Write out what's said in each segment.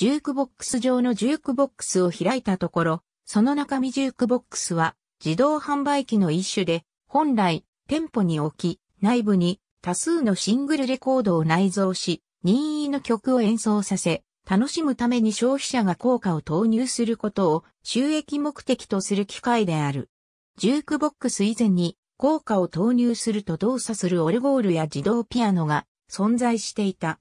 ジュークボックス上のジュークボックスを開いたところ、その中身ジュークボックスは自動販売機の一種で、本来店舗に置き、内部に多数のシングルレコードを内蔵し、任意の曲を演奏させ、楽しむために消費者が効果を投入することを収益目的とする機械である。ジュークボックス以前に効果を投入すると動作するオルゴールや自動ピアノが存在していた。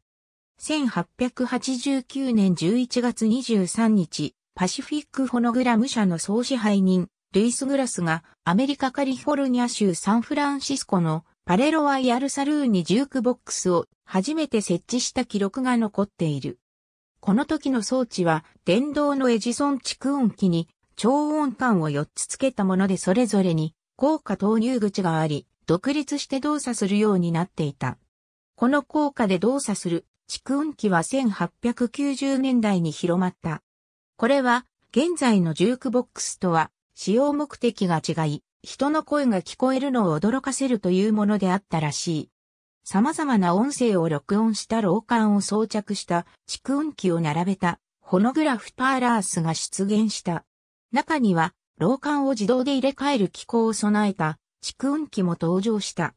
1889年11月23日、パシフィックフォノグラム社の総支配人、ルイス・グラスがアメリカカリフォルニア州サンフランシスコのパレロワイアルサルーンにジュークボックスを初めて設置した記録が残っている。この時の装置は電動のエジソン蓄音機に超音感を4つ付けたものでそれぞれに効果投入口があり、独立して動作するようになっていた。この効果で動作する蓄音機は1890年代に広まった。これは、現在のジュークボックスとは、使用目的が違い、人の声が聞こえるのを驚かせるというものであったらしい。様々な音声を録音した廊管を装着した蓄音機を並べたホノグラフパーラースが出現した。中には、廊管を自動で入れ替える機構を備えた蓄音機も登場した。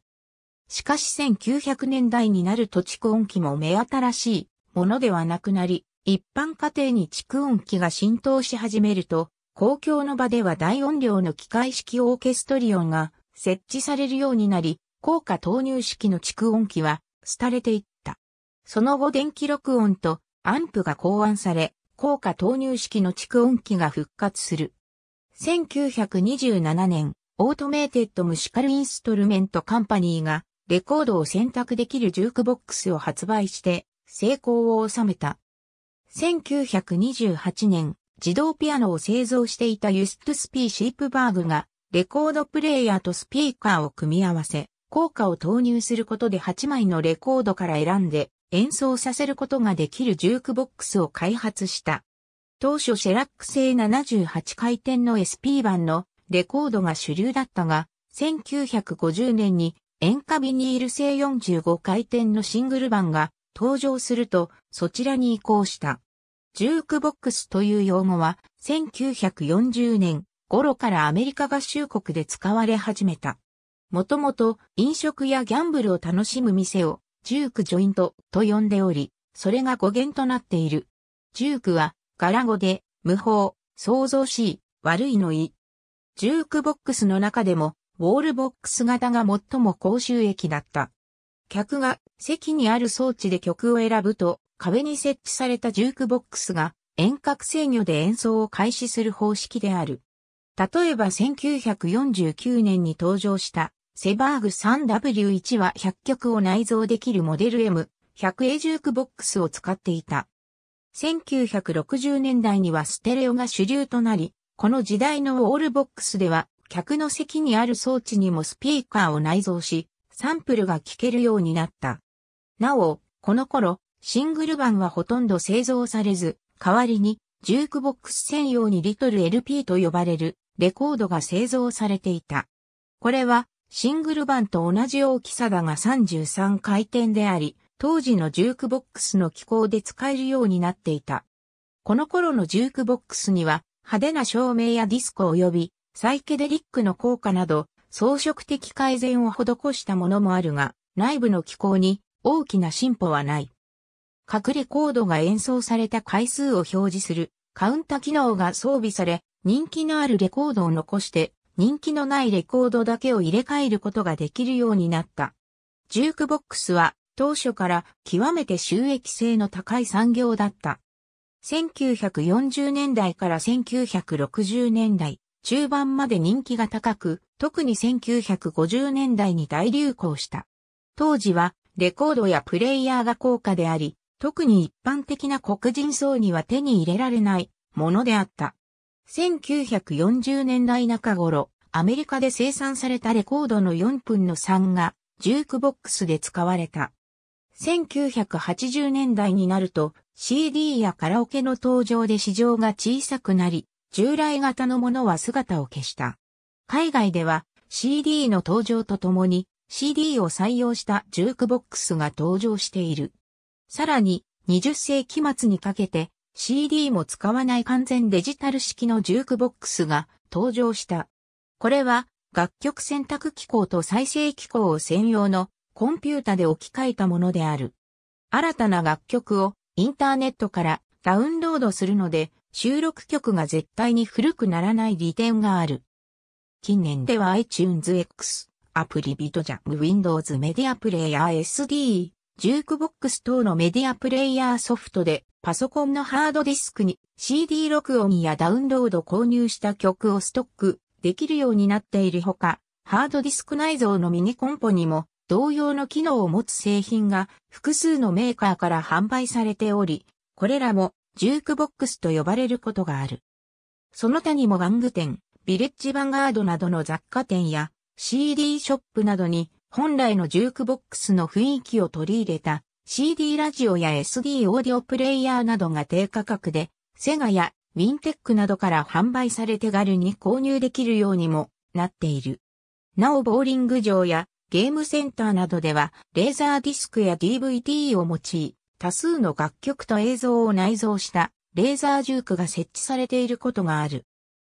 しかし1900年代になると蓄音機も目新しいものではなくなり、一般家庭に蓄音機が浸透し始めると、公共の場では大音量の機械式オーケストリオンが設置されるようになり、高価投入式の蓄音機は廃れていった。その後電気録音とアンプが考案され、高価投入式の蓄音機が復活する。1927年、オートメーテッドムシカルインストルメントカンパニーがレコードを選択できるジュークボックスを発売して、成功を収めた。1928年、自動ピアノを製造していたユスト・スピー・シープバーグが、レコードプレイヤーとスピーカーを組み合わせ、効果を投入することで8枚のレコードから選んで演奏させることができるジュークボックスを開発した。当初シェラック製78回転の SP 版のレコードが主流だったが、1950年に塩化ビニール製45回転のシングル版が登場するとそちらに移行した。ジュークボックスという用語は1940年頃からアメリカ合衆国で使われ始めた。もともと飲食やギャンブルを楽しむ店をジュークジョイントと呼んでおり、それが語源となっている。ジュークは柄語で無法、創造しい、悪いの意。ジュークボックスの中でもウォールボックス型が最も高収益だった。客が席にある装置で曲を選ぶと、壁に設置されたジュークボックスが遠隔制御で演奏を開始する方式である。例えば1949年に登場したセバーグ 3W1 は100曲を内蔵できるモデル M100A ジュークボックスを使っていた。1960年代にはステレオが主流となり、この時代のウォールボックスでは客の席にある装置にもスピーカーを内蔵し、サンプルが聞けるようになった。なお、この頃、シングル版はほとんど製造されず、代わりに、ジュークボックス専用にリトル LP と呼ばれるレコードが製造されていた。これはシングル版と同じ大きさだが33回転であり、当時のジュークボックスの機構で使えるようになっていた。この頃のジュークボックスには派手な照明やディスコ及びサイケデリックの効果など、装飾的改善を施したものもあるが、内部の機構に大きな進歩はない。各レコードが演奏された回数を表示するカウンタ機能が装備され、人気のあるレコードを残して、人気のないレコードだけを入れ替えることができるようになった。ジュークボックスは当初から極めて収益性の高い産業だった。1940年代から1960年代、中盤まで人気が高く、特に1950年代に大流行した。当時はレコードやプレイヤーが高価であり、特に一般的な黒人層には手に入れられないものであった。1940年代中頃、アメリカで生産されたレコードの4分の3がジュークボックスで使われた。1980年代になると CD やカラオケの登場で市場が小さくなり、従来型のものは姿を消した。海外では CD の登場とともに CD を採用したジュークボックスが登場している。さらに20世紀末にかけて CD も使わない完全デジタル式のジュークボックスが登場した。これは楽曲選択機構と再生機構を専用のコンピュータで置き換えたものである。新たな楽曲をインターネットからダウンロードするので収録曲が絶対に古くならない利点がある。近年では iTunes X、アプリビトジャム Windows メディアプレイヤー SD、ジュークボックス等のメディアプレイヤーソフトでパソコンのハードディスクに CD 録音やダウンロード購入した曲をストックできるようになっているほか、ハードディスク内蔵のミニコンポにも同様の機能を持つ製品が複数のメーカーから販売されており、これらもジュークボックスと呼ばれることがある。その他にも玩具店、ビレッジヴァンガードなどの雑貨店や CD ショップなどに本来のジュークボックスの雰囲気を取り入れた CD ラジオや SD オーディオプレイヤーなどが低価格でセガやウィンテックなどから販売されて軽に購入できるようにもなっている。なおボーリング場やゲームセンターなどではレーザーディスクや DVD を用い、多数の楽曲と映像を内蔵したレーザージュークが設置されていることがある。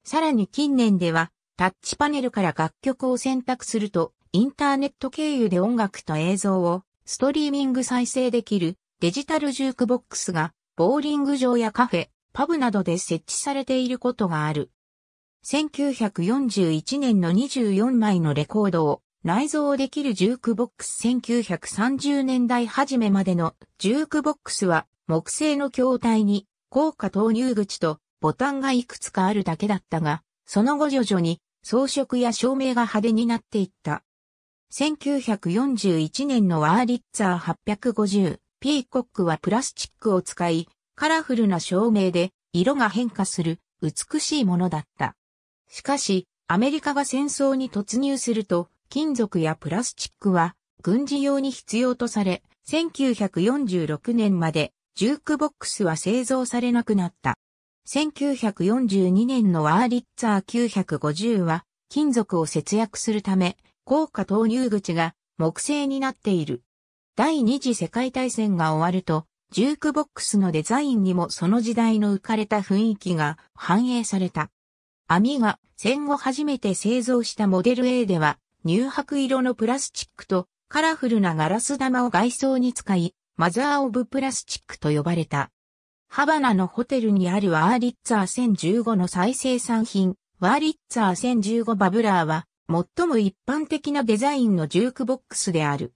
さらに近年では、タッチパネルから楽曲を選択すると、インターネット経由で音楽と映像をストリーミング再生できるデジタルジュークボックスが、ボーリング場やカフェ、パブなどで設置されていることがある。1941年の24枚のレコードを内蔵できるジュークボックス1930年代初めまでのジュークボックスは木製の筐体に効果投入口とボタンがいくつかあるだけだったが、その後徐々に装飾や照明が派手になっていった。1941年のワーリッツァー850ピーコックはプラスチックを使い、カラフルな照明で色が変化する美しいものだった。しかし、アメリカが戦争に突入すると、金属やプラスチックは軍事用に必要とされ、1946年までジュークボックスは製造されなくなった。1942年のワーリッツァー950は金属を節約するため、高価投入口が木製になっている。第二次世界大戦が終わると、ジュークボックスのデザインにもその時代の浮かれた雰囲気が反映された。アミが戦後初めて製造したモデル A では、乳白色のプラスチックとカラフルなガラス玉を外装に使い、マザー・オブ・プラスチックと呼ばれた。ハバナのホテルにあるワーリッツァー1015の再生産品、ワーリッツァー1015バブラーは、最も一般的なデザインのジュークボックスである。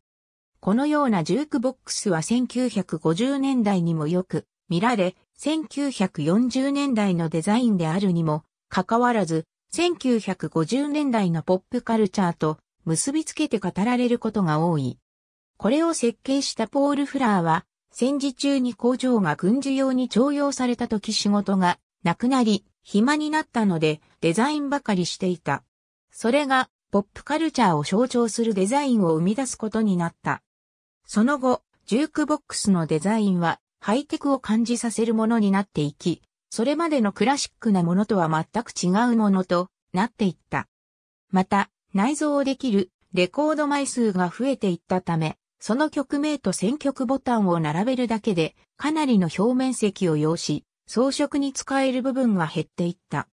このようなジュークボックスは1950年代にもよく見られ、1940年代のデザインであるにも、かかわらず、1950年代のポップカルチャーと結びつけて語られることが多い。これを設計したポール・フラーは、戦時中に工場が軍事用に徴用された時仕事がなくなり、暇になったのでデザインばかりしていた。それがポップカルチャーを象徴するデザインを生み出すことになった。その後、ジュークボックスのデザインはハイテクを感じさせるものになっていき、それまでのクラシックなものとは全く違うものとなっていった。また、内蔵できるレコード枚数が増えていったため、その曲名と選曲ボタンを並べるだけで、かなりの表面積を要し、装飾に使える部分が減っていった。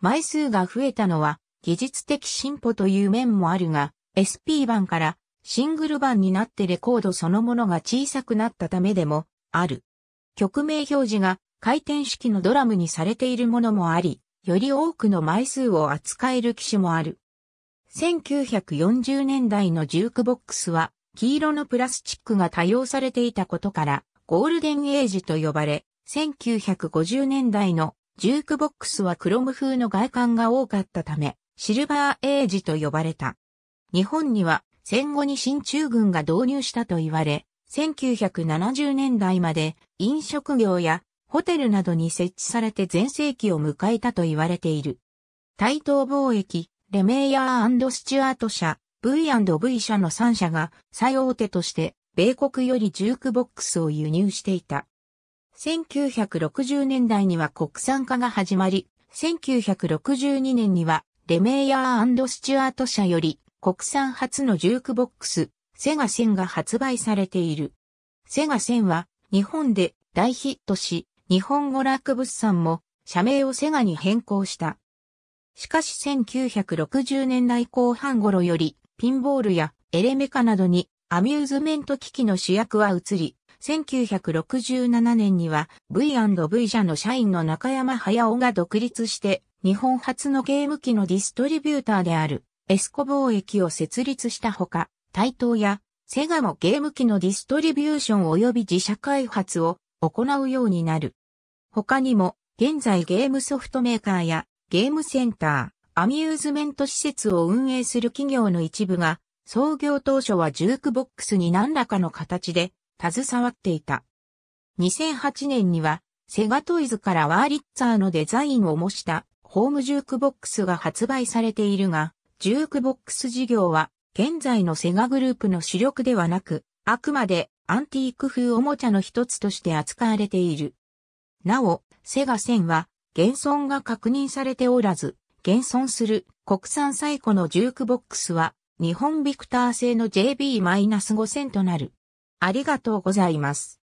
枚数が増えたのは、技術的進歩という面もあるが、SP 版からシングル版になってレコードそのものが小さくなったためでも、ある。曲名表示が回転式のドラムにされているものもあり、より多くの枚数を扱える機種もある。1940年代のジュークボックスは、黄色のプラスチックが多用されていたことから、ゴールデンエイジと呼ばれ、1950年代のジュークボックスはクロム風の外観が多かったため、シルバーエイジと呼ばれた。日本には戦後に新中軍が導入したと言われ、1970年代まで飲食業やホテルなどに設置されて全盛期を迎えたと言われている。対等貿易、レメイヤースチュアート社、V&V 社の3社が最大手として米国よりジュークボックスを輸入していた。1960年代には国産化が始まり、1962年にはレメイヤースチュアート社より国産初のジュークボックス、セガ1000が発売されている。セガ1000は日本で大ヒットし、日本語楽物産も社名をセガに変更した。しかし1960年代後半頃よりピンボールやエレメカなどにアミューズメント機器の主役は移り、1967年には V&V 社の社員の中山駿夫が独立して日本初のゲーム機のディストリビューターであるエスコ貿易を設立したほか、台東やセガもゲーム機のディストリビューション及び自社開発を行うようになる。他にも、現在ゲームソフトメーカーやゲームセンター、アミューズメント施設を運営する企業の一部が、創業当初はジュークボックスに何らかの形で携わっていた。2008年には、セガトイズからワーリッツァーのデザインを模したホームジュークボックスが発売されているが、ジュークボックス事業は現在のセガグループの主力ではなく、あくまでアンティーク風おもちゃの一つとして扱われている。なお、セガ1000は、現存が確認されておらず、現存する国産最古のジュークボックスは、日本ビクター製の JB-5000 となる。ありがとうございます。